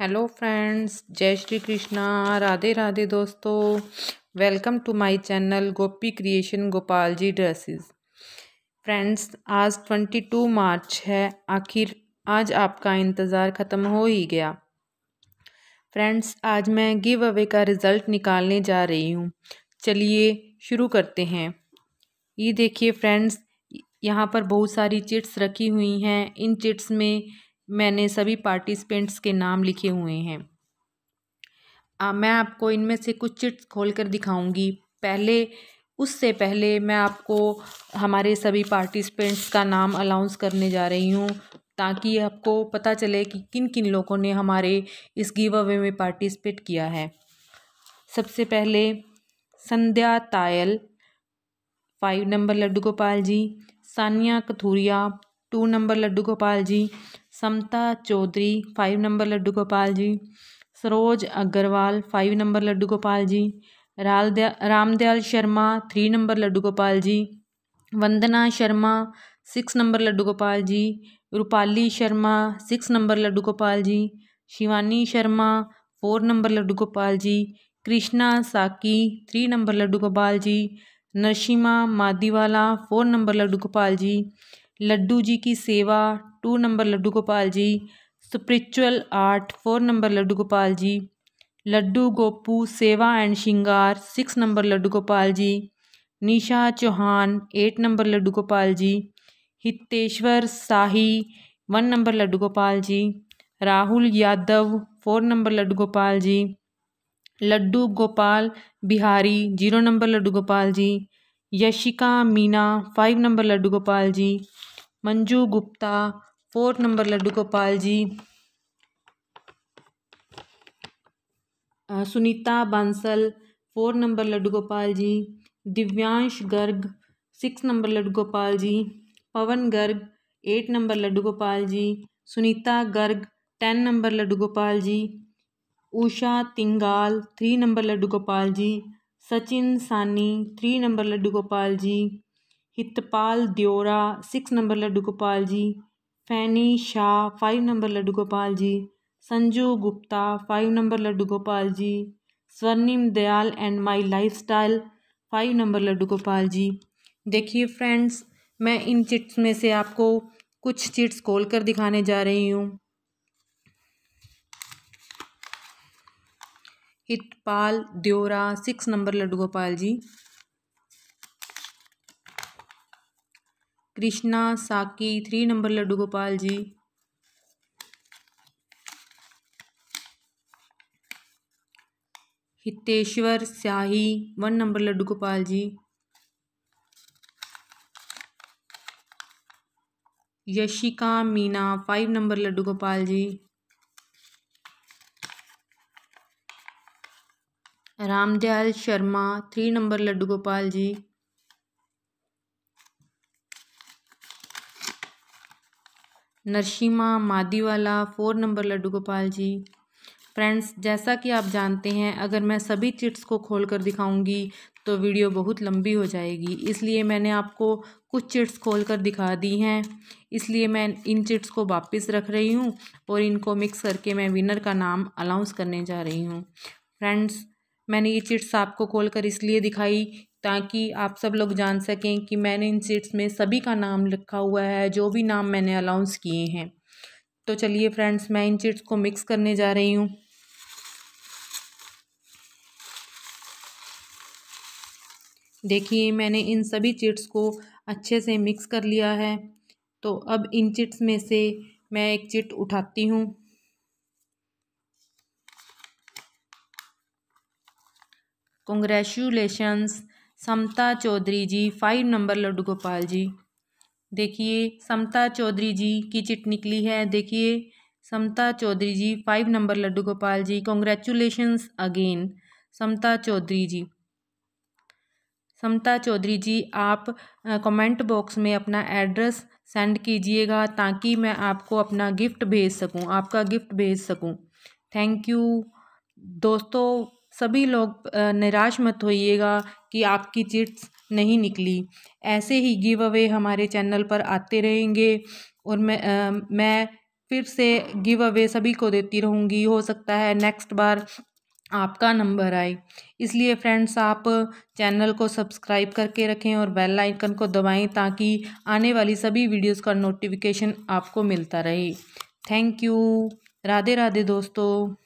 hello friends जय श्री कृष्णा राधे राधे दोस्तों welcome to my channel Gopi creation Gopal ji dresses friends आज ट्वेंटी टू मार्च है आखिर आज आपका इंतज़ार ख़त्म हो ही गया फ्रेंड्स आज मैं गिव अवे का रिज़ल्ट निकालने जा रही हूँ चलिए शुरू करते हैं ये देखिए फ्रेंड्स यहाँ पर बहुत सारी चिट्स रखी हुई हैं इन चिट्स में मैंने सभी पार्टिसिपेंट्स के नाम लिखे हुए हैं आ, मैं आपको इनमें से कुछ चिट्स खोल कर दिखाऊँगी पहले उससे पहले मैं आपको हमारे सभी पार्टिसिपेंट्स का नाम अनाउंस करने जा रही हूँ ताकि आपको पता चले कि किन किन लोगों ने हमारे इस गिव अवे में पार्टिसिपेट किया है सबसे पहले Sandhya Tayal five number Laddu Gopal ji Sania Kathuria two number Laddu Gopal ji Samta Chaudhary five number Laddu Gopal ji Saroj Agarwal five number Laddu Gopal ji Daya Ramdayal Sharma three number Laddu Gopal ji Vandana Sharma six number Laddu Gopal ji Rupali Sharma six number Laddu Gopal ji Shivani Sharma four number Laddu Gopal ji Krishna Saki three number Laddu Gopal ji Narsima मादीवाला four number Laddu Gopal ji Laddu ji की सेवा two number Laddu Gopal ji spiritual art four number Laddu Gopal ji Laddu Gopu सेवा एंड श्रृंगार six number Laddu Gopal ji Nisha Chauhan eight number Laddu Gopal ji Hiteshwar Sahi one number Laddu Gopal ji Rahul Yadav four number Laddu Gopal ji Laddu Gopal Bihari zero number Laddu Gopal ji Yashika Meena five number Laddu Gopal ji Manju Gupta fourth number Laddu Gopal ji Sunita Bansal four number Laddu Gopal ji Divyansh Garg six number Laddu Gopal ji Pawan Garg eight number Laddu Gopal ji Sunita Garg ten number Laddu Gopal ji Usha Tingal three number Laddu Gopal ji Sachin Saini three number Laddu Gopal ji Hitpal Dyora six number Laddu Gopal ji Fanny Shah five number Laddu Gopal ji Sanju Gupta five number Laddu Gopal ji Swarnim Dayal and my lifestyle five number Laddu Gopal ji देखिए friends मैं इन chits में से आपको कुछ chits खोल कर दिखाने जा रही हूँ Hitpal Dyora six number Laddu Gopal ji Krishna Saki three number Laddu Gopal ji Hiteshwar Syahi one number Laddu Gopal ji Yashika Meena five number Laddu Gopal ji Ramdayal Sharma three number Laddu Gopal ji Narshima Madiwala four number Laddu Gopal ji friends जैसा कि आप जानते हैं अगर मैं सभी चिट्स को खोल कर दिखाऊंगी तो वीडियो बहुत लंबी हो जाएगी इसलिए मैंने आपको कुछ चिट्स खोल कर दिखा दी हैं इसलिए मैं इन चिट्स को वापस रख रही हूँ और इनको मिक्स करके मैं विनर का नाम अनाउंस करने जा रही हूँ फ्रेंड्स मैंने ये चिट्स आपको खोल कर इसलिए दिखाई ताकि आप सब लोग जान सकें कि मैंने इन चिट्स में सभी का नाम लिखा हुआ है जो भी नाम मैंने अनाउंस किए हैं तो चलिए फ्रेंड्स मैं इन चिट्स को मिक्स करने जा रही हूँ देखिए मैंने इन सभी चिट्स को अच्छे से मिक्स कर लिया है तो अब इन चिट्स में से मैं एक चिट उठाती हूँ congratulations Samta Chaudhary ji five number Laddu Gopal ji देखिए समता चौधरी जी की चिट निकली है देखिए Samta Chaudhary ji five number Laddu Gopal ji congratulations again Samta Chaudhary ji Samta Chaudhary ji आप कमेंट बॉक्स में अपना एड्रेस सेंड कीजिएगा ताकि मैं आपको अपना गिफ्ट भेज सकूं आपका गिफ्ट भेज सकूं थैंक यू दोस्तों सभी लोग निराश मत होइएगा कि आपकी चिट्स नहीं निकली ऐसे ही गिव अवे हमारे चैनल पर आते रहेंगे और मैं आ, मैं फिर से गिव अवे सभी को देती रहूँगी हो सकता है नेक्स्ट बार आपका नंबर आए इसलिए फ्रेंड्स आप चैनल को सब्सक्राइब करके रखें और बेल आइकन को दबाएं ताकि आने वाली सभी वीडियोस का नोटिफिकेशन आपको मिलता रहे थैंक यू राधे राधे दोस्तों